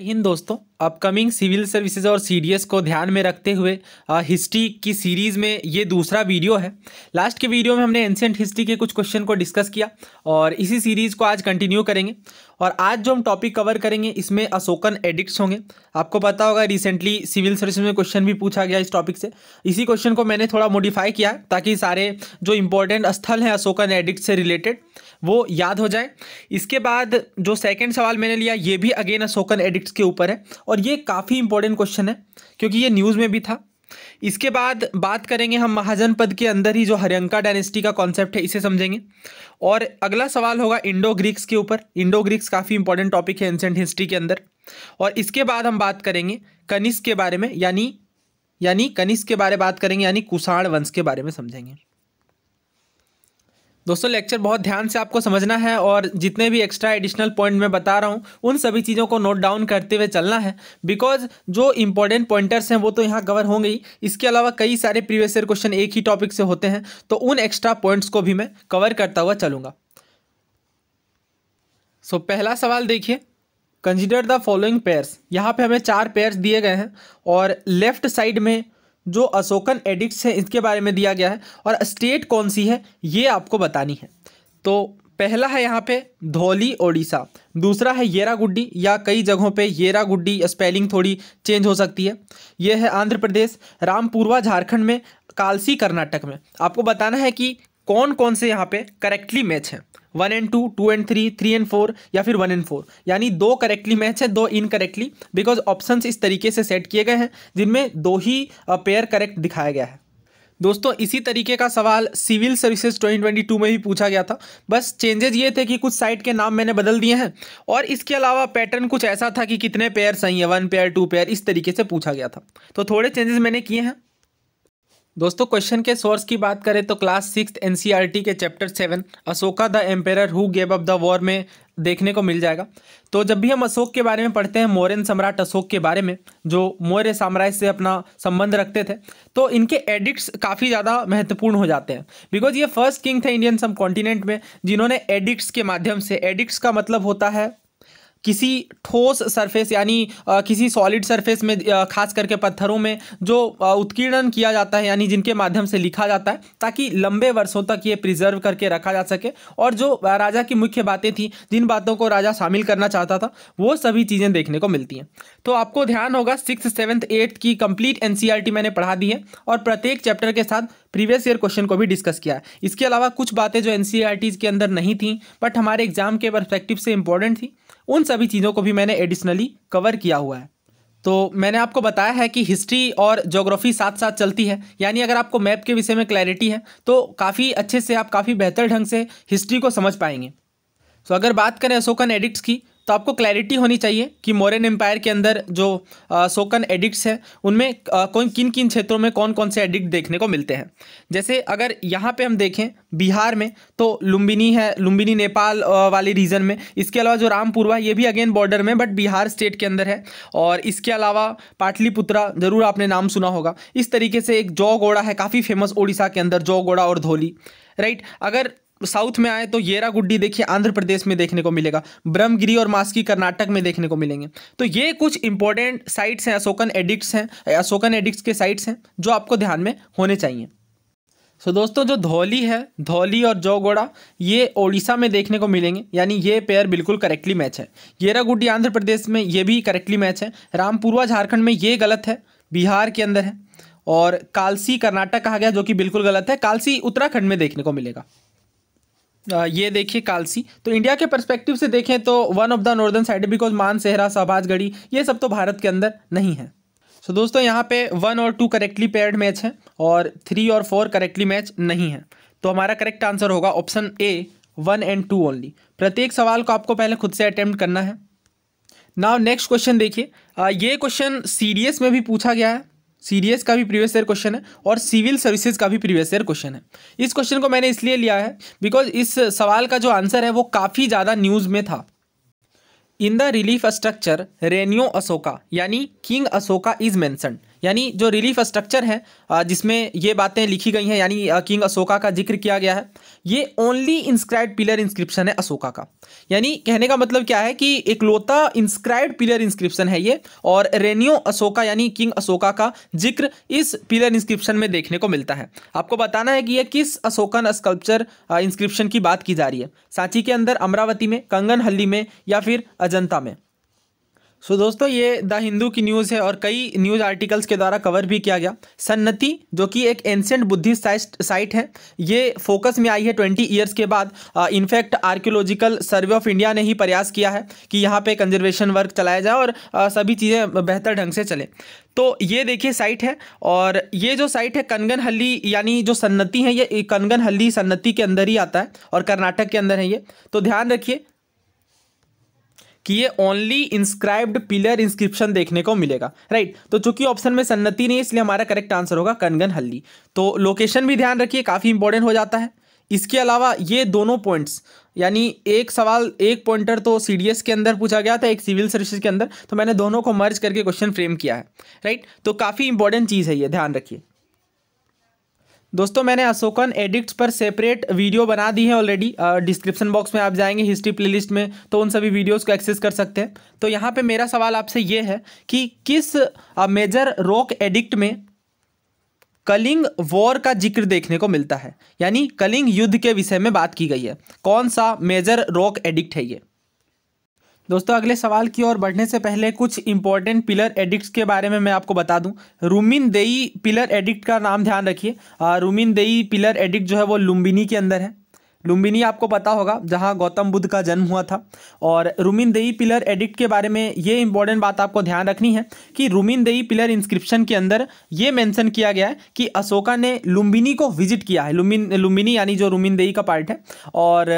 हिंद दोस्तों upcoming civil services और CDS को ध्यान में रखते हुए हिस्ट्री की सीरीज़ में ये दूसरा वीडियो है लास्ट के वीडियो में हमने एंशेंट हिस्ट्री के कुछ क्वेश्चन को डिस्कस किया और इसी सीरीज़ को आज कंटिन्यू करेंगे और आज जो हम टॉपिक कवर करेंगे इसमें अशोकन एडिक्ट्स होंगे आपको पता होगा रिसेंटली सिविल सर्विस में क्वेश्चन भी पूछा गया इस टॉपिक से इसी क्वेश्चन को मैंने थोड़ा मॉडिफाई किया ताकि सारे जो इंपॉर्टेंट स्थल हैं अशोकन एडिक्ट से रिलेटेड वो याद हो जाए इसके बाद जो सेकेंड सवाल मैंने लिया ये भी अगेन अशोकन एडिक्ट के ऊपर है और ये काफ़ी इंपॉर्टेंट क्वेश्चन है क्योंकि ये न्यूज़ में भी था इसके बाद बात करेंगे हम महाजन पद के अंदर ही जो हरियंका डायनेस्टी का कॉन्सेप्ट है इसे समझेंगे और अगला सवाल होगा इंडो ग्रीक्स के ऊपर इंडो ग्रीक्स काफ़ी इंपॉर्टेंट टॉपिक है एंशियंट हिस्ट्री के अंदर और इसके बाद हम बात करेंगे कनिष्क के बारे में यानी यानी कनिष्क के बारे में बात करेंगे यानी कुषाण वंश के बारे में समझेंगे दोस्तों लेक्चर बहुत ध्यान से आपको समझना है और जितने भी एक्स्ट्रा एडिशनल पॉइंट मैं बता रहा हूँ उन सभी चीज़ों को नोट डाउन करते हुए चलना है बिकॉज जो इंपॉर्टेंट पॉइंटर्स हैं वो तो यहाँ कवर होंगे ही इसके अलावा कई सारे प्रीवियस ईयर क्वेश्चन एक ही टॉपिक से होते हैं तो उन एक्स्ट्रा पॉइंट्स को भी मैं कवर करता हुआ चलूँगा सो so, पहला सवाल देखिए कंसिडर द फॉलोइंग पेयर्स यहाँ पे हमें चार पेयर्स दिए गए हैं और लेफ्ट साइड में जो अशोकन एडिक्ट्स हैं इसके बारे में दिया गया है और स्टेट कौन सी है ये आपको बतानी है तो पहला है यहाँ पे धौली ओडिशा दूसरा है येरा गुड्डी या कई जगहों पे येरा गुड्डी स्पेलिंग थोड़ी चेंज हो सकती है ये है आंध्र प्रदेश रामपुरवा झारखंड में कालसी कर्नाटक में आपको बताना है कि कौन कौन से यहाँ पे करेक्टली मैच हैं one and two two and three three and four या फिर वन एंड फोर यानी दो करेक्टली मैच है दो इनकरेक्टली बिकॉज ऑप्शंस इस तरीके से सेट किए गए हैं जिनमें दो ही पेयर करेक्ट दिखाया गया है दोस्तों इसी तरीके का सवाल सिविल सर्विसेज 2022 में भी पूछा गया था बस चेंजेस ये थे कि कुछ साइट के नाम मैंने बदल दिए हैं और इसके अलावा पैटर्न कुछ ऐसा था कि कितने पेयर सही है वन पेयर टू पेयर इस तरीके से पूछा गया था तो थोड़े चेंजेस मैंने किए हैं दोस्तों क्वेश्चन के सोर्स की बात करें तो क्लास सिक्स एनसीईआरटी के chapter seven Ashoka the emperor who gave up the war में देखने को मिल जाएगा तो जब भी हम अशोक के बारे में पढ़ते हैं मौर्य सम्राट अशोक के बारे में जो मौर्य साम्राज्य से अपना संबंध रखते थे तो इनके एडिक्ट काफ़ी ज़्यादा महत्वपूर्ण हो जाते हैं बिकॉज ये फर्स्ट किंग थे इंडियन सब कॉन्टिनेंट में जिन्होंने एडिक्ट के माध्यम से एडिक्ट का मतलब होता है किसी ठोस सरफेस यानी किसी सॉलिड सरफेस में खास करके पत्थरों में जो उत्कीर्णन किया जाता है यानी जिनके माध्यम से लिखा जाता है ताकि लंबे वर्षों तक ये प्रिजर्व करके रखा जा सके और जो राजा की मुख्य बातें थी जिन बातों को राजा शामिल करना चाहता था वो सभी चीज़ें देखने को मिलती हैं तो आपको ध्यान होगा सिक्स सेवन्थ एट्थ की कंप्लीट एन e मैंने पढ़ा दी है और प्रत्येक चैप्टर के साथ प्रीवियस ईयर क्वेश्चन को भी डिस्कस किया है इसके अलावा कुछ बातें जो एन e के अंदर नहीं थी बट हमारे एग्जाम के परस्पेक्टिव से इंपॉर्टेंट थी उन सभी चीज़ों को भी मैंने एडिशनली कवर किया हुआ है तो मैंने आपको बताया है कि हिस्ट्री और जोग्राफ़ी साथ साथ चलती है यानी अगर आपको मैप के विषय में क्लैरिटी है तो काफ़ी अच्छे से आप काफ़ी बेहतर ढंग से हिस्ट्री को समझ पाएंगे सो तो अगर बात करें अशोकन एडिक्ट की तो आपको क्लैरिटी होनी चाहिए कि मॉरन एम्पायर के अंदर जो सोकन एडिक्ट्स हैं उनमें कौन किन किन क्षेत्रों में कौन कौन से एडिक्ट देखने को मिलते हैं जैसे अगर यहाँ पे हम देखें बिहार में तो लुम्बिनी है लुम्बिनी नेपाल वाली रीजन में इसके अलावा जो रामपुरवा ये भी अगेन बॉर्डर में बट बिहार स्टेट के अंदर है और इसके अलावा पाटलिपुत्रा ज़रूर आपने नाम सुना होगा इस तरीके से एक जौगोड़ा है काफ़ी फेमस ओडिशा के अंदर जौगोड़ा और धोली राइट अगर साउथ में आए तो येरा गुड्डी देखिए आंध्र प्रदेश में देखने को मिलेगा ब्रह्मगिरी और मास्की कर्नाटक में देखने को मिलेंगे तो ये कुछ इंपॉर्टेंट साइट्स हैं अशोकन एडिक्ट्स हैं अशोकन एडिक्ट्स के साइट्स हैं जो आपको ध्यान में होने चाहिए सो so, दोस्तों जो धौली है धौली और जौगोड़ा ये ओडिशा में देखने को मिलेंगे यानी ये पेयर बिल्कुल करेक्टली मैच है येरागुड्डी आंध्र प्रदेश में ये भी करेक्टली मैच है रामपुरवा झारखंड में ये गलत है बिहार के अंदर है और कालसी कर्नाटक कहा गया जो कि बिल्कुल गलत है कालसी उत्तराखंड में देखने को मिलेगा ये देखिए कालसी तो इंडिया के परस्पेक्टिव से देखें तो one of the northern side because Mansehra Shahbazgarhi ये सब तो भारत के अंदर नहीं है सो दोस्तों यहाँ पे वन और टू करेक्टली पेयर्ड मैच है और थ्री और फोर करेक्टली मैच नहीं है तो हमारा करेक्ट आंसर होगा option A one and two only प्रत्येक सवाल को आपको पहले खुद से अटैम्प्ट करना है नाउ नेक्स्ट क्वेश्चन देखिए ये क्वेश्चन सीरियस में भी पूछा गया है सीडीएस का भी प्रीवियस ईयर क्वेश्चन है और सिविल सर्विसेज का भी प्रीवियस ईयर क्वेश्चन है इस क्वेश्चन को मैंने इसलिए लिया है बिकॉज इस सवाल का जो आंसर है वो काफ़ी ज़्यादा न्यूज़ में था इन द रिलीफ स्ट्रक्चर रेनियो अशोका यानी किंग अशोका इज मैंसन्ड यानी जो रिलीफ स्ट्रक्चर है जिसमें ये बातें लिखी गई हैं यानी किंग अशोका का जिक्र किया गया है ये ओनली इंस्क्राइब पिलर इंस्क्रिप्शन है अशोका का यानी कहने का मतलब क्या है कि इकलौता इंस्क्राइब पिलर इंस्क्रिप्शन है ये और रेनियो अशोका यानी किंग अशोका का जिक्र इस पिलर इंस्क्रिप्शन में देखने को मिलता है आपको बताना है कि यह किस अशोकन स्कल्पचर इंस्क्रिप्शन की बात की जा रही है सांची के अंदर अमरावती में कंगन हल्ली में या फिर अजंता में सो so, दोस्तों ये द हिंदू की न्यूज़ है और कई न्यूज़ आर्टिकल्स के द्वारा कवर भी किया गया सन्नति जो कि एक एंसेंट बुद्धिस्ट साइट है ये फोकस में आई है ट्वेंटी ईयर्स के बाद in fact archaeological survey of India ने ही प्रयास किया है कि यहाँ पे कंजर्वेशन वर्क चलाया जाए और आ, सभी चीज़ें बेहतर ढंग से चले तो ये देखिए साइट है और ये जो साइट है कनगन हल्ली यानी जो सन्नति है ये कनगन हल्ली सन्नति के अंदर ही आता है और कर्नाटक के अंदर है ये तो ध्यान रखिए कि ये ओनली इंस्क्राइब्ड पिलर इंस्क्रिप्शन देखने को मिलेगा राइट तो चूंकि ऑप्शन में सन्नति नहीं इसलिए हमारा करेक्ट आंसर होगा कनगन हल्ली तो लोकेशन भी ध्यान रखिए काफ़ी इंपॉर्टेंट हो जाता है इसके अलावा ये दोनों पॉइंट्स यानी एक सवाल एक पॉइंटर तो सी के अंदर पूछा गया था एक सिविल सर्विसेज के अंदर तो मैंने दोनों को मर्ज करके क्वेश्चन फ्रेम किया है राइट तो काफ़ी इंपॉर्टेंट चीज़ है ये ध्यान रखिए दोस्तों मैंने अशोकन एडिक्ट्स पर सेपरेट वीडियो बना दी है ऑलरेडी डिस्क्रिप्शन बॉक्स में आप जाएंगे हिस्ट्री प्लेलिस्ट में तो उन सभी वीडियोस को एक्सेस कर सकते हैं तो यहाँ पे मेरा सवाल आपसे ये है कि किस मेजर रॉक एडिक्ट में कलिंग वॉर का जिक्र देखने को मिलता है यानी कलिंग युद्ध के विषय में बात की गई है कौन सा मेजर रॉक एडिक्ट है ये दोस्तों अगले सवाल की ओर बढ़ने से पहले कुछ इंपॉर्टेंट पिलर एडिक्ट के बारे में मैं आपको बता दूं रूमिन देई पिलर एडिक्ट का नाम ध्यान रखिए रूमिन देई पिलर एडिक्ट जो है वो लुम्बिनी के अंदर है लुम्बिनी आपको पता होगा जहाँ गौतम बुद्ध का जन्म हुआ था और देई पिलर एडिक्ट के बारे में ये इंपॉर्टेंट बात आपको ध्यान रखनी है कि देई पिलर इंस्क्रिप्शन के अंदर ये मेंशन किया गया है कि अशोका ने लुम्बिनी को विजिट किया है लुम्बिन लुम्बिनी यानी जो देई का पार्ट है और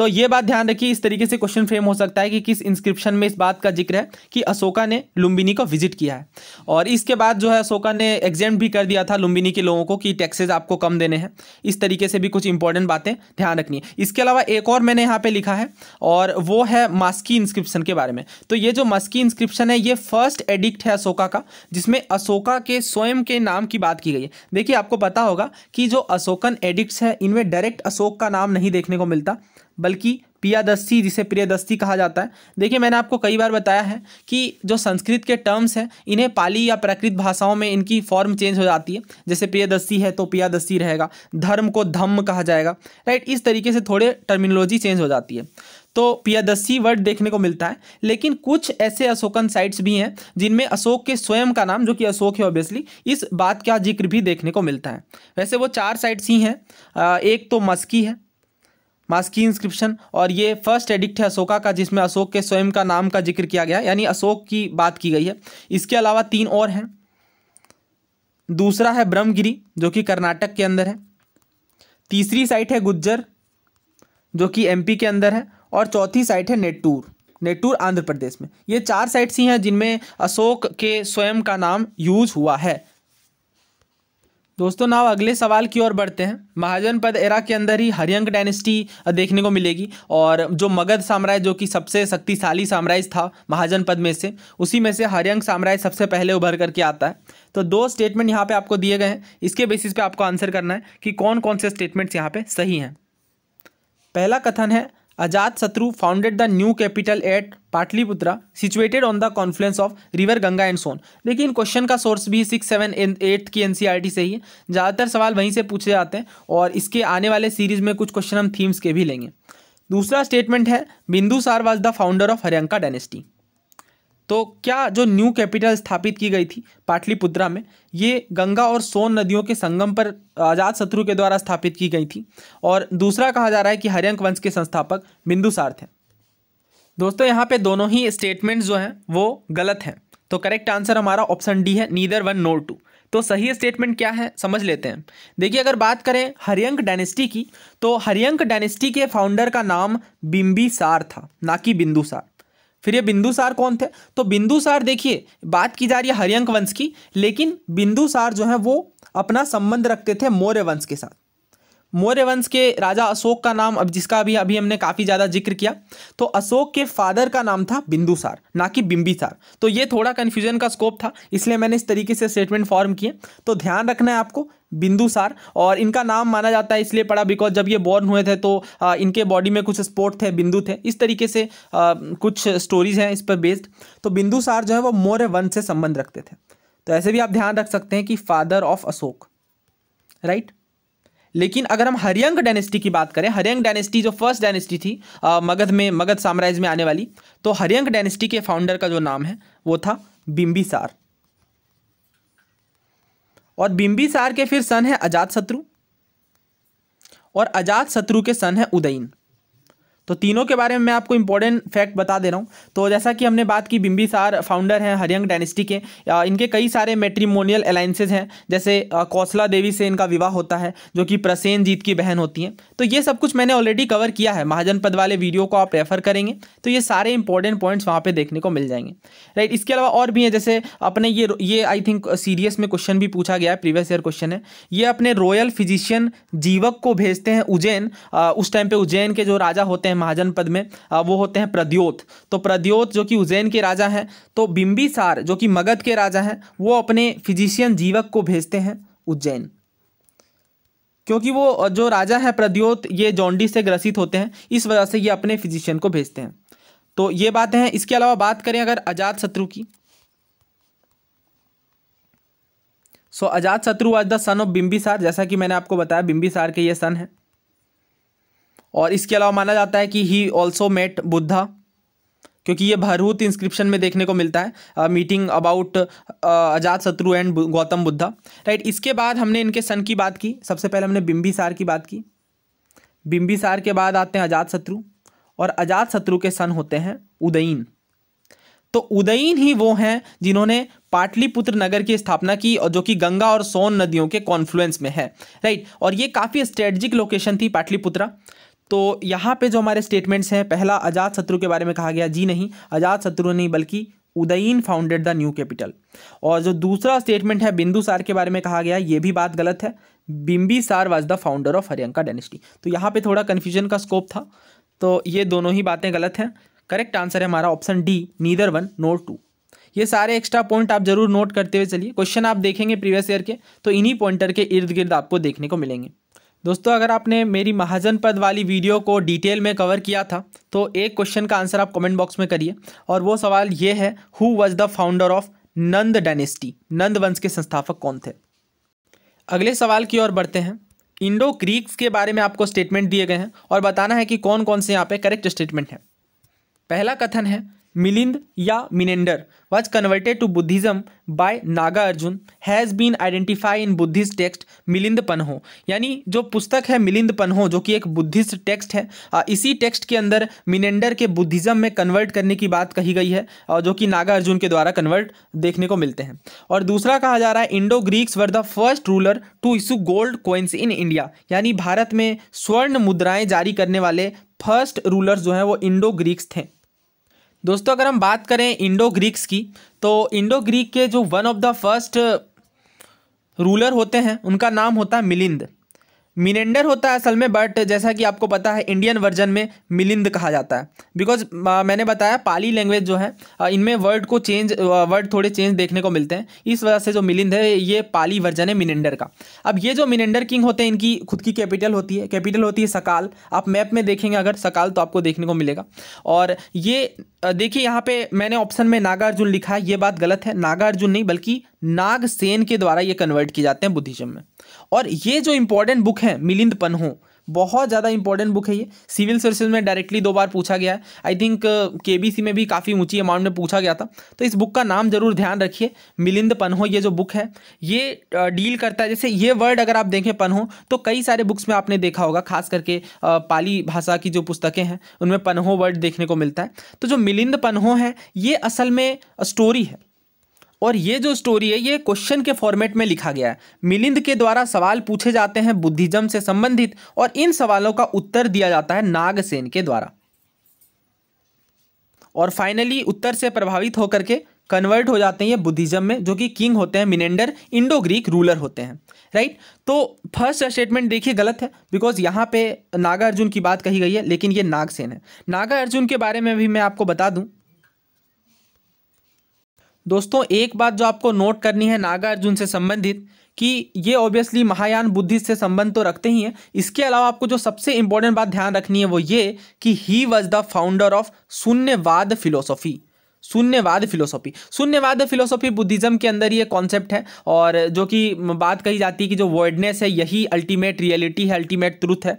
तो ये बात ध्यान रखिए इस तरीके से क्वेश्चन फ्रेम हो सकता है कि किस इंस्क्रिप्शन में इस बात का जिक्र है कि अशोका ने लुम्बिनी को विजिट किया है और इसके बाद जो है अशोका ने एग्जाम भी कर दिया था लुम्बिनी के लोगों को कि टैक्सेज आपको कम देने हैं इस तरीके से भी कुछ इंपॉर्टेंट बातें ध्यान रखनी है इसके अलावा एक और मैंने यहाँ पर लिखा है और वो है मास्की इंस्क्रिप्शन के बारे में तो ये जो मास्की इंस्क्रिप्शन है ये फर्स्ट एडिक्ट है अशोका का जिसमें अशोका के स्वयं के नाम की बात की गई है देखिए आपको पता होगा कि जो अशोकन एडिक्ट है इनमें डायरेक्ट अशोक का नाम नहीं देखने को मिलता बल्कि पियादस्ती जिसे प्रियदस्ती कहा जाता है देखिए मैंने आपको कई बार बताया है कि जो संस्कृत के टर्म्स हैं इन्हें पाली या प्राकृत भाषाओं में इनकी फॉर्म चेंज हो जाती है जैसे प्रियदस्ती है तो पियादस्ती रहेगा धर्म को धम्म कहा जाएगा राइट इस तरीके से थोड़े टर्मिनोलॉजी चेंज हो जाती है तो पियादस्सी वर्ड देखने को मिलता है लेकिन कुछ ऐसे अशोकन साइट्स भी हैं जिनमें अशोक के स्वयं का नाम जो कि अशोक है ऑब्वियसली इस बात का जिक्र भी देखने को मिलता है वैसे वो चार साइट्स ही हैं एक तो मस्की है मास्की इंस्क्रिप्शन और ये फर्स्ट एडिक्ट है अशोका का जिसमें अशोक के स्वयं का नाम का जिक्र किया गया है यानी अशोक की बात की गई है इसके अलावा तीन और हैं दूसरा है ब्रह्मगिरी जो कि कर्नाटक के अंदर है तीसरी साइट है गुज्जर जो कि एमपी के अंदर है और चौथी साइट है नेटूर नेटूर आंध्र प्रदेश में ये चार साइट्स ही हैं जिनमें अशोक के स्वयं का नाम यूज हुआ है दोस्तों नाव अगले सवाल की ओर बढ़ते हैं महाजन पद एरा के अंदर ही हरियंक डायनेस्टी देखने को मिलेगी और जो मगध साम्राज्य जो कि सबसे शक्तिशाली साम्राज्य था महाजन पद में से उसी में से हरियंक साम्राज्य सबसे पहले उभर करके आता है तो दो स्टेटमेंट यहाँ पे आपको दिए गए हैं इसके बेसिस पे आपको आंसर करना है कि कौन कौन से स्टेटमेंट्स यहाँ पे सही हैं पहला कथन है Shatru founded the new capital at Pataliputra situated on the confluence of river Ganga and Son देखिए इन क्वेश्चन का सोर्स भी सिक्स सेवन एंड एट की एन e से ही है ज़्यादातर सवाल वहीं से पूछे जाते हैं और इसके आने वाले सीरीज में कुछ क्वेश्चन हम थीम्स के भी लेंगे दूसरा स्टेटमेंट है Bindusara was the founder of Haryanka dynasty तो क्या जो न्यू कैपिटल स्थापित की गई थी पाटलिपुत्रा में ये गंगा और सोन नदियों के संगम पर आजाद शत्रु के द्वारा स्थापित की गई थी और दूसरा कहा जा रहा है कि हरियंक वंश के संस्थापक बिंदुसार थे दोस्तों यहाँ पे दोनों ही स्टेटमेंट जो हैं वो गलत हैं तो करेक्ट आंसर हमारा ऑप्शन डी है नीदर वन नोर टू तो सही स्टेटमेंट क्या है समझ लेते हैं देखिए अगर बात करें हरियंक डायनेस्टी की तो हरियंक डायनेस्टी के फाउंडर का नाम बिम्बी था ना कि बिंदुसार फिर ये बिंदुसार कौन थे तो बिंदुसार देखिए बात की जा रही है हरियंक वंश की लेकिन बिंदुसार जो है वो अपना संबंध रखते थे मौर्य वंश के साथ मौर्य वंश के राजा अशोक का नाम अब जिसका अभी अभी हमने काफ़ी ज़्यादा जिक्र किया तो अशोक के फादर का नाम था बिंदुसार ना कि बिंबिसार तो ये थोड़ा कन्फ्यूजन का स्कोप था इसलिए मैंने इस तरीके से स्टेटमेंट फॉर्म किए तो ध्यान रखना है आपको बिंदुसार और इनका नाम माना जाता है इसलिए पड़ा बिकॉज जब ये बॉर्न हुए थे तो इनके बॉडी में कुछ स्पोर्ट थे बिंदु थे इस तरीके से कुछ स्टोरीज हैं इस पर बेस्ड तो बिंदुसार जो है वो मौर्य वंश से संबंध रखते थे तो ऐसे भी आप ध्यान रख सकते हैं कि फादर ऑफ अशोक राइट लेकिन अगर हम हरियंग डायनेस्टी की बात करें हरियंग डायनेस्टी जो फर्स्ट डायनेस्टी थी आ, मगध में मगध साम्राज्य में आने वाली तो हरियंग डायनेस्टी के फाउंडर का जो नाम है वो था बिंबिसार और सार के फिर सन है अजात शत्रु और अजात शत्रु के सन है उदयन तो तीनों के बारे में मैं आपको इंपॉर्टेंट फैक्ट बता दे रहा हूँ तो जैसा कि हमने बात की बिम्बिसार फाउंडर हैं हरियंग डायनेस्टी के इनके कई सारे मेट्रीमोनियल अलाइंसेज हैं जैसे कौसला देवी से इनका विवाह होता है जो कि प्रसेन जीत की बहन होती हैं तो ये सब कुछ मैंने ऑलरेडी कवर किया है महाजनपद वाले वीडियो को आप रेफर करेंगे तो ये सारे इंपॉर्टेंट पॉइंट्स वहाँ पर देखने को मिल जाएंगे राइट इसके अलावा और भी हैं जैसे अपने ये ये आई थिंक सीरियस में क्वेश्चन भी पूछा गया है प्रीवियस ईयर क्वेश्चन है ये अपने रॉयल फिजिशियन जीवक को भेजते हैं उज्जैन उस टाइम पर उज्जैन के जो राजा होते हैं महाजनपद में वो होते हैं प्रद्योत तो प्रद्योत जो कि उज्जैन के राजा हैं तो बिम्बिसार जो कि मगध के राजा हैं वो अपने फिजिशियन जीवक को भेजते हैं उज्जैन क्योंकि वो जो राजा है प्रद्योत ये जॉन्डिस से ग्रसित होते हैं इस वजह से ये अपने फिजिशियन को भेजते हैं तो ये बातें हैं इसके अलावा बात करें अगर अजात शत्रु की so Ajatashatru was the son of Bimbisara जैसा कि मैंने आपको बताया बिम्बिसार के ये सन है और इसके अलावा माना जाता है कि ही ऑल्सो मेट बुद्धा क्योंकि ये भरहूत इंस्क्रिप्शन में देखने को मिलता है मीटिंग अबाउट अजात शत्रु एंड गौतम बुद्धा राइट इसके बाद हमने इनके सन की बात की सबसे पहले हमने बिम्बिसार की बात की बिम्बिसार के बाद आते हैं अजात शत्रु और अजात शत्रु के सन होते हैं उदयीन तो उदयीन ही वो हैं जिन्होंने पाटलिपुत्र नगर की स्थापना की और जो कि गंगा और सोन नदियों के कॉन्फ्लुएंस में है राइट और ये काफ़ी स्ट्रेटजिक लोकेशन थी पाटलिपुत्रा तो यहाँ पे जो हमारे स्टेटमेंट्स हैं पहला आजाद शत्रु के बारे में कहा गया जी नहीं आजाद शत्रु नहीं बल्कि Udayin founded the new capital और जो दूसरा स्टेटमेंट है बिंदुसार के बारे में कहा गया ये भी बात गलत है सार was the founder of Haryanka dynasty तो यहाँ पे थोड़ा कन्फ्यूजन का स्कोप था तो ये दोनों ही बातें गलत हैं करेक्ट आंसर है हमारा option D neither one nor two ये सारे एक्स्ट्रा पॉइंट आप जरूर नोट करते हुए चलिए क्वेश्चन आप देखेंगे प्रीवियस ईयर के तो इन्हीं पॉइंटर के इर्द गिर्द आपको देखने को मिलेंगे दोस्तों अगर आपने मेरी महाजन पद वाली वीडियो को डिटेल में कवर किया था तो एक क्वेश्चन का आंसर आप कमेंट बॉक्स में करिए और वो सवाल ये है who was the founder of Nanda dynasty Nanda वंश के संस्थापक कौन थे अगले सवाल की ओर बढ़ते हैं इंडो ग्रीक्स के बारे में आपको स्टेटमेंट दिए गए हैं और बताना है कि कौन कौन से यहाँ पे करेक्ट स्टेटमेंट है पहला कथन है मिलिंद या Menander was converted to Buddhism by Nagarjuna has been identify in Buddhist text Milinda Panho यानी जो पुस्तक है मिलिंद पनहो जो कि एक बुद्धिस्ट टेक्स्ट है इसी टेक्स्ट के अंदर मिनेंडर के बुद्धिज़्म में कन्वर्ट करने की बात कही गई है जो कि नागार्जुन के द्वारा कन्वर्ट देखने को मिलते हैं और दूसरा कहा जा रहा है Indo Greeks were the first ruler to issue gold coins in India यानी भारत में स्वर्ण मुद्राएँ जारी करने वाले फर्स्ट रूलर्स जो हैं वो इंडो ग्रीक्स थे दोस्तों अगर हम बात करें इंडो ग्रीक्स की तो इंडो ग्रीक के जो one of the first ruler होते हैं उनका नाम होता है मिलिंद मिनेंडर होता है असल में बट जैसा कि आपको पता है इंडियन वर्जन में मिलिंद कहा जाता है बिकॉज मैंने बताया पाली लैंग्वेज जो है इनमें वर्ड को चेंज वर्ड थोड़े चेंज देखने को मिलते हैं इस वजह से जो मिलिंद है ये पाली वर्जन है मिनेंडर का अब ये जो मिनेंडर किंग होते हैं इनकी खुद की कैपिटल होती है कैपिटल होती है सकाल आप मैप में देखेंगे अगर सकाल तो आपको देखने को मिलेगा और ये देखिए यहाँ पे मैंने ऑप्शन में नागार्जुन लिखा है ये बात गलत है नागार्जुन नहीं बल्कि नागसेन के द्वारा ये कन्वर्ट किए जाते हैं बुद्धिज्म में और ये जो इंपॉर्टेंट बुक है मिलिंद पनहो बहुत ज़्यादा इंपॉर्टेंट बुक है ये सिविल सर्विसेज में डायरेक्टली दो बार पूछा गया है आई थिंक के में भी काफ़ी ऊंची अमाउंट में पूछा गया था तो इस बुक का नाम जरूर ध्यान रखिए मिलिंद पन्हो ये जो बुक है ये डील uh, करता है जैसे ये वर्ड अगर आप देखें पन्हो तो कई सारे बुक्स में आपने देखा होगा खास करके uh, पाली भाषा की जो पुस्तकें हैं उनमें पन्हो वर्ड देखने को मिलता है तो जो मिलिंद पन्हो है ये असल में स्टोरी है और ये जो स्टोरी है ये क्वेश्चन के फॉर्मेट में लिखा गया है मिलिंद के द्वारा सवाल पूछे जाते हैं बुद्धिज्म से संबंधित और इन सवालों का उत्तर दिया जाता है नागसेन के द्वारा और फाइनली उत्तर से प्रभावित होकर के कन्वर्ट हो जाते हैं ये बुद्धिज्म में जो कि किंग होते हैं मिनेंडर इंडो ग्रीक रूलर होते हैं राइट तो फर्स्ट स्टेटमेंट देखिए गलत है बिकॉज यहाँ पे नागार्जुन की बात कही गई है लेकिन ये नागसेन है नागार्जुन के बारे में भी मैं आपको बता दूँ दोस्तों एक बात जो आपको नोट करनी है नागार्जुन से संबंधित कि ये ऑब्वियसली महायान बुद्धिस्ट से संबंध तो रखते ही हैं इसके अलावा आपको जो सबसे इंपॉर्टेंट बात ध्यान रखनी है वो ये कि he was the founder of शून्यवाद फिलोसॉफी शून्यवाद फिलोसॉफी शून्यवाद फिलोसॉफी बुद्धिज्म के अंदर ये कॉन्सेप्ट है और जो कि बात कही जाती है कि जो वर्डनेस है यही अल्टीमेट रियलिटी है अल्टीमेट ट्रूथ है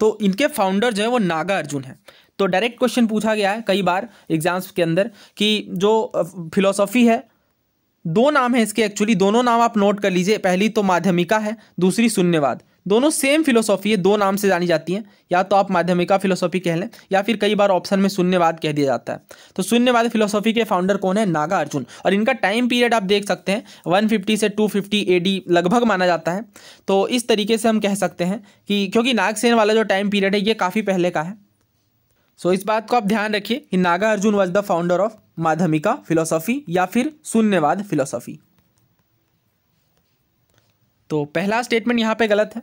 तो इनके फाउंडर जो है वो नागार्जुन है तो डायरेक्ट क्वेश्चन पूछा गया है कई बार एग्जाम्स के अंदर कि जो फिलोसॉफी है दो नाम है इसके एक्चुअली दोनों नाम आप नोट कर लीजिए पहली तो माध्यमिका है दूसरी शून्यवाद दोनों सेम फिलोसॉफी है दो नाम से जानी जाती हैं या तो आप माध्यमिका फिलोसॉफी कह लें या फिर कई बार ऑप्शन में शून्यवाद कह दिया जाता है तो शून्यवाद फिलोसॉफी के फाउंडर कौन है नागा अर्जुन और इनका टाइम पीरियड आप देख सकते हैं 150 से 250 फिफ्टी लगभग माना जाता है तो इस तरीके से हम कह सकते हैं कि क्योंकि नागसेन वाला जो टाइम पीरियड है ये काफ़ी पहले का है सो so, इस बात को आप ध्यान रखिए कि Nagarjuna was the founder of Madhyamika philosophy या फिर शून्यवाद फिलोसॉफी तो पहला स्टेटमेंट यहाँ पे गलत है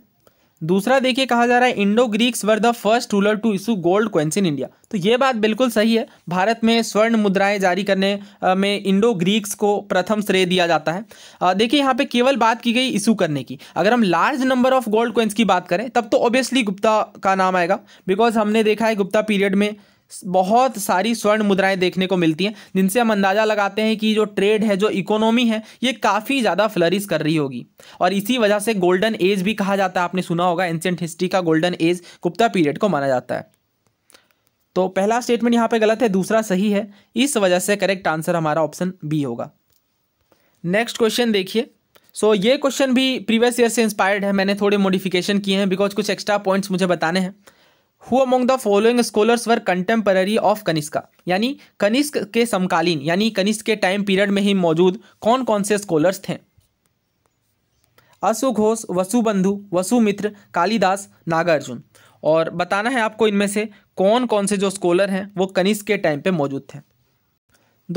दूसरा देखिए कहा जा रहा है Indo Greeks were the first ruler to issue gold coins in India तो ये बात बिल्कुल सही है भारत में स्वर्ण मुद्राएं जारी करने में इंडो ग्रीक्स को प्रथम श्रेय दिया जाता है देखिए यहाँ पे केवल बात की गई इशू करने की अगर हम large number of gold coins की बात करें तब तो ऑब्वियसली गुप्ता का नाम आएगा बिकॉज हमने देखा है गुप्ता पीरियड में बहुत सारी स्वर्ण मुद्राएं देखने को मिलती हैं जिनसे हम अंदाज़ा लगाते हैं कि जो ट्रेड है जो इकोनॉमी है ये काफ़ी ज़्यादा फ्लरिश कर रही होगी और इसी वजह से गोल्डन एज भी कहा जाता है आपने सुना होगा एंशेंट हिस्ट्री का गोल्डन एज गुप्ता पीरियड को माना जाता है तो पहला स्टेटमेंट यहाँ पर गलत है दूसरा सही है इस वजह से करेक्ट आंसर हमारा ऑप्शन बी होगा नेक्स्ट क्वेश्चन देखिए सो ये क्वेश्चन भी प्रीवियस ईयर से इंस्पायर्ड है मैंने थोड़े मॉडिफिकेशन किए हैं बिकॉज कुछ एक्स्ट्रा पॉइंट्स मुझे बताने हैं who among the following scholars were contemporary of Kanishka यानी कनिष्क के समकालीन यानी कनिष्क के टाइम पीरियड में ही मौजूद कौन कौन से स्कॉलर्स थे अशुघोष वसुबंधु वसुमित्र कालिदास नागार्जुन और बताना है आपको इनमें से कौन कौन से जो स्कॉलर हैं वो कनिष्क के टाइम पे मौजूद थे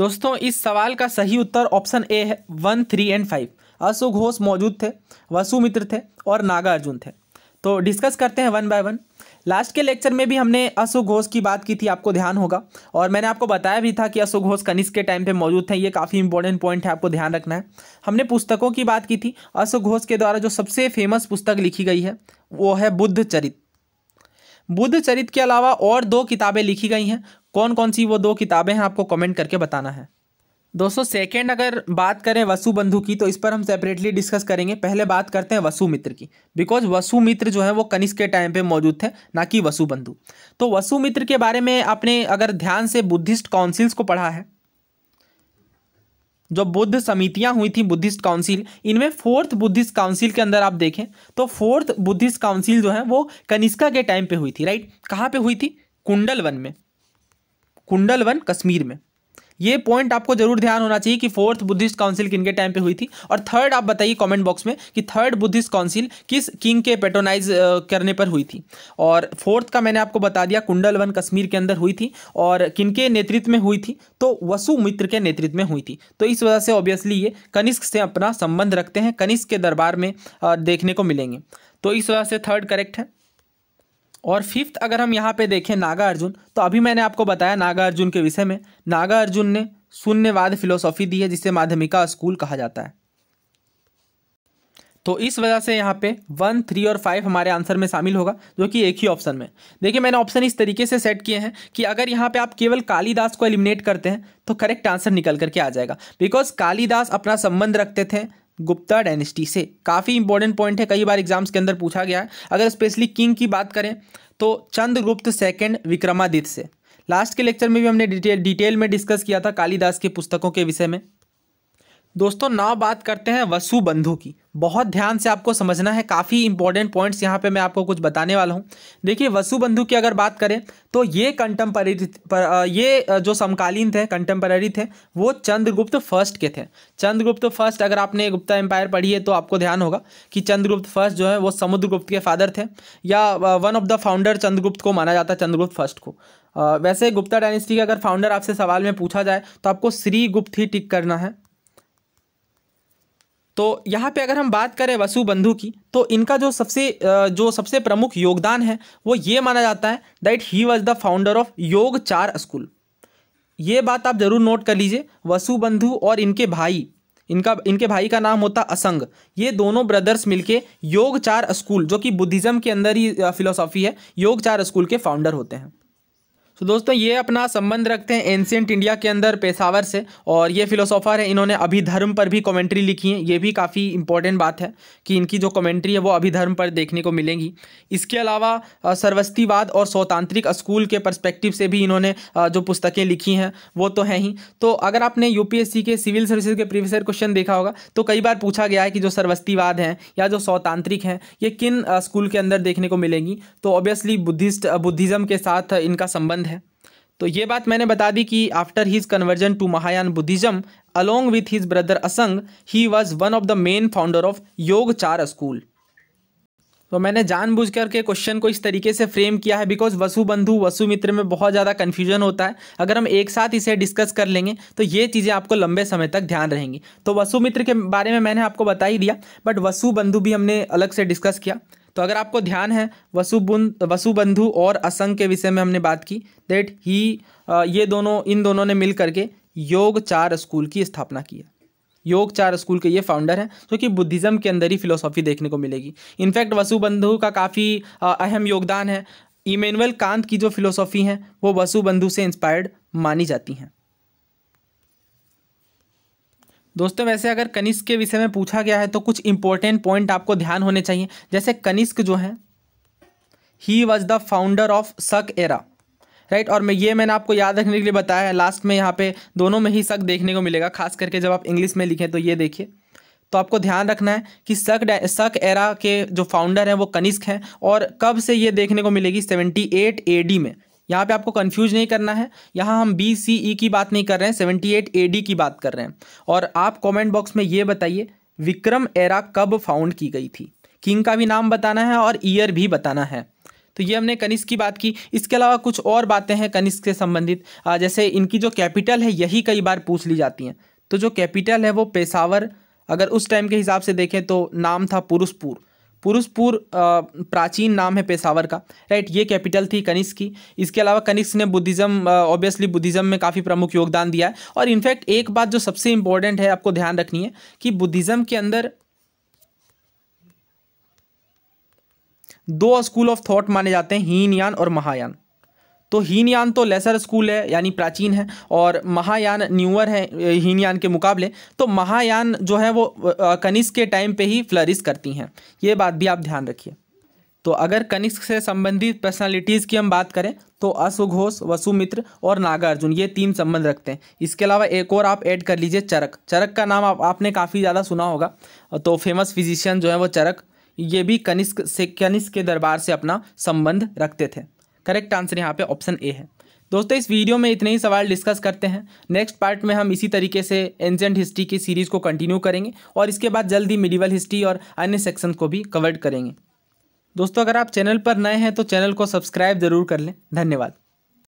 दोस्तों इस सवाल का सही उत्तर ऑप्शन ए है वन थ्री एंड फाइव अशु घोष मौजूद थे वसुमित्र थे और नागार्जुन थे तो डिस्कस करते हैं वन बाय वन लास्ट के लेक्चर में भी हमने अशोक घोष की बात की थी आपको ध्यान होगा और मैंने आपको बताया भी था कि अशोक घोष कनिष्क के टाइम पे मौजूद थे ये काफ़ी इंपॉर्टेंट पॉइंट है आपको ध्यान रखना है हमने पुस्तकों की बात की थी अशोक घोष के द्वारा जो सबसे फेमस पुस्तक लिखी गई है वो है बुद्ध चरित बुद्ध चरित के अलावा और दो किताबें लिखी गई हैं कौन कौन सी वो दो किताबें हैं आपको कमेंट करके बताना है दोस्तों सेकेंड अगर बात करें वसु बंधु की तो इस पर हम सेपरेटली डिस्कस करेंगे पहले बात करते हैं वसु मित्र की बिकॉज वसु मित्र जो है वो कनिष्क के टाइम पे मौजूद थे ना कि वसु बंधु तो वसु मित्र के बारे में आपने अगर ध्यान से बुद्धिस्ट काउंसिल्स को पढ़ा है जो बुद्ध समितियां हुई थी बुद्धिस्ट काउंसिल इनमें फोर्थ बुद्धिस्ट काउंसिल के अंदर आप देखें तो फोर्थ बुद्धिस्ट काउंसिल जो है वो कनिष्का के टाइम पर हुई थी राइट कहाँ पर हुई थी कुंडल वन में कुंडल वन कश्मीर में ये पॉइंट आपको जरूर ध्यान होना चाहिए कि फोर्थ बुद्धिस्ट काउंसिल किन के टाइम पे हुई थी और थर्ड आप बताइए कमेंट बॉक्स में कि थर्ड बुद्धिस्ट काउंसिल किस किंग के पेटोनाइज करने पर हुई थी और फोर्थ का मैंने आपको बता दिया कुंडल वन कश्मीर के अंदर हुई थी और किनके नेतृत्व में हुई थी तो वसुमित्र के नेतृत्व में हुई थी तो इस वजह से ऑब्वियसली ये कनिष्क से अपना संबंध रखते हैं कनिष्क के दरबार में देखने को मिलेंगे तो इस वजह से थर्ड करेक्ट है और फिफ्थ अगर हम यहाँ पे देखें नागा अर्जुन तो अभी मैंने आपको बताया नागा अर्जुन के विषय में नागा अर्जुन ने शून्यवाद फिलोसॉफी दी है जिसे माध्यमिका स्कूल कहा जाता है तो इस वजह से यहाँ पे वन थ्री और फाइव हमारे आंसर में शामिल होगा जो कि एक ही ऑप्शन में देखिए मैंने ऑप्शन इस तरीके से सेट किए हैं कि अगर यहाँ पे आप केवल कालीदास को एलिमिनेट करते हैं तो करेक्ट आंसर निकल करके आ जाएगा बिकॉज कालीदास अपना संबंध रखते थे गुप्ता डायनेस्टी से काफ़ी इंपॉर्टेंट पॉइंट है कई बार एग्जाम्स के अंदर पूछा गया है अगर स्पेशली किंग की बात करें तो चंद्रगुप्त सेकंड विक्रमादित्य से लास्ट के लेक्चर में भी हमने डिटेल डिटेल में डिस्कस किया था कालिदास के पुस्तकों के विषय में दोस्तों नाव बात करते हैं वसु बंधु की बहुत ध्यान से आपको समझना है काफ़ी इंपॉर्टेंट पॉइंट्स यहाँ पे मैं आपको कुछ बताने वाला हूँ देखिए वसु बंधु की अगर बात करें तो ये कंटेम्पररी ये जो समकालीन थे कंटेम्पररी थे वो चंद्रगुप्त फर्स्ट के थे चंद्रगुप्त फर्स्ट अगर आपने गुप्ता एम्पायर पढ़ी है तो आपको ध्यान होगा कि चंद्रगुप्त फर्स्ट जो है वो समुद्रगुप्त के फादर थे या one of the founder Chandragupt को माना जाता है चंद्रगुप्त फर्स्ट को वैसे गुप्ता डायनेस्टी का अगर फाउंडर आपसे सवाल में पूछा जाए तो आपको श्रीगुप्त ही टिक करना है तो यहाँ पे अगर हम बात करें वसुबंधु की तो इनका जो सबसे जो सबसे प्रमुख योगदान है वो ये माना जाता है that he was the founder of Yogachara school ये बात आप जरूर नोट कर लीजिए वसुबंधु और इनके भाई इनका इनके भाई का नाम होता असंग ये दोनों ब्रदर्स मिलके योग चार स्कूल जो कि बुद्धिज़्म के अंदर ही फिलोसॉफी है योग चार स्कूल के फाउंडर होते हैं तो दोस्तों ये अपना संबंध रखते हैं एंशियंट इंडिया के अंदर पेशावर से और ये फिलोसोफर है इन्होंने अभिधर्म पर भी कमेंट्री लिखी है ये भी काफ़ी इंपॉर्टेंट बात है कि इनकी जो कमेंट्री है वो अभिधर्म पर देखने को मिलेंगी इसके अलावा सर्वस्तीवाद और स्वतांत्रिक स्कूल के परस्पेक्टिव से भी इन्होंने जो पुस्तकें लिखी हैं वो तो हैं ही तो अगर आपने यू के सिविल सर्विसेज के प्रीवियस क्वेश्चन देखा होगा तो कई बार पूछा गया है कि जो सर्वस्तीवाद हैं या जो स्वतांत्रिक हैं ये किन स्कूल के अंदर देखने को मिलेंगी तो ऑब्वियसली बुद्धिस्ट बुद्धिज़्म के साथ इनका संबंध है तो ये बात मैंने बता दी कि after his conversion to Mahayana Buddhism along with his brother Asanga he was one of the main founder of Yogachara school तो मैंने जानबूझ करके क्वेश्चन को इस तरीके से फ्रेम किया है बिकॉज वसुबंधु वसुमित्र में बहुत ज़्यादा कन्फ्यूजन होता है अगर हम एक साथ इसे डिस्कस कर लेंगे तो ये चीज़ें आपको लंबे समय तक ध्यान रहेंगी तो वसुमित्र के बारे में मैंने आपको बता ही दिया बट वसुबंधु भी हमने अलग से डिस्कस किया तो अगर आपको ध्यान है वसुबुन वसुबंधु और असंग के विषय में हमने बात की दैट ही ये दोनों इन दोनों ने मिल करके योग चार स्कूल की स्थापना की है योग चार स्कूल के ये फाउंडर हैं जो कि बुद्धिज़्म के अंदर ही फिलोसॉफी देखने को मिलेगी इनफैक्ट वसुबंधु का काफ़ी अहम योगदान है इमेनुअल कांत की जो फिलोसॉफी हैं वो वसुबंधु से इंस्पायर्ड मानी जाती हैं दोस्तों वैसे अगर कनिष्क के विषय में पूछा गया है तो कुछ इंपॉर्टेंट पॉइंट आपको ध्यान होने चाहिए जैसे कनिष्क जो है he was the founder of Saka era right और मैं ये मैंने आपको याद रखने के लिए बताया है लास्ट में यहाँ पे दोनों में ही सक देखने को मिलेगा खास करके जब आप इंग्लिश में लिखें तो ये देखिए तो आपको ध्यान रखना है कि सक सक एरा के जो फाउंडर हैं वो कनिष्क हैं और कब से ये देखने को मिलेगी ए डी में यहाँ पे आपको कंफ्यूज नहीं करना है यहाँ हम बी सी ई की बात नहीं कर रहे हैं सेवेंटी एट ए डी की बात कर रहे हैं और आप कमेंट बॉक्स में ये बताइए विक्रम एरा कब फाउंड की गई थी किंग का भी नाम बताना है और ईयर भी बताना है तो ये हमने कनिष्क की बात की इसके अलावा कुछ और बातें हैं कनिष्क से संबंधित जैसे इनकी जो कैपिटल है यही कई बार पूछ ली जाती हैं तो जो कैपिटल है वो पेशावर अगर उस टाइम के हिसाब से देखें तो नाम था पुरुषपुर पुरुषपुर प्राचीन नाम है पेशावर का राइट ये कैपिटल थी कनिष्क की इसके अलावा कनिष्क ने बुद्धिज्म ऑब्वियसली बुद्धिज्म में काफ़ी प्रमुख योगदान दिया है और इनफैक्ट एक बात जो सबसे इंपॉर्टेंट है आपको ध्यान रखनी है कि बुद्धिज्म के अंदर दो स्कूल ऑफ थॉट माने जाते हैं हीन यान और महायान तो हीनयान तो लेसर स्कूल है यानी प्राचीन है और महायान न्यूअर है हीनयान के मुकाबले तो महायान जो है वो कनिष्क के टाइम पे ही फ्लरिश करती हैं ये बात भी आप ध्यान रखिए तो अगर कनिष्क से संबंधित पर्सनालिटीज़ की हम बात करें तो अश्वघोष वसुमित्र और नागार्जुन ये तीन संबंध रखते हैं इसके अलावा एक और आप ऐड कर लीजिए चरक चरक का नाम आप, आपने काफ़ी ज़्यादा सुना होगा तो फेमस फिजिशियन जो है वो चरक ये भी कनिष्क से कनिष्क के दरबार से अपना संबंध रखते थे करेक्ट आंसर यहाँ पे ऑप्शन ए है दोस्तों इस वीडियो में इतने ही सवाल डिस्कस करते हैं नेक्स्ट पार्ट में हम इसी तरीके से एंजेंट हिस्ट्री की सीरीज़ को कंटिन्यू करेंगे और इसके बाद जल्द ही मिडिवल हिस्ट्री और अन्य सेक्शन को भी कवर करेंगे दोस्तों अगर आप चैनल पर नए हैं तो चैनल को सब्सक्राइब ज़रूर कर लें धन्यवाद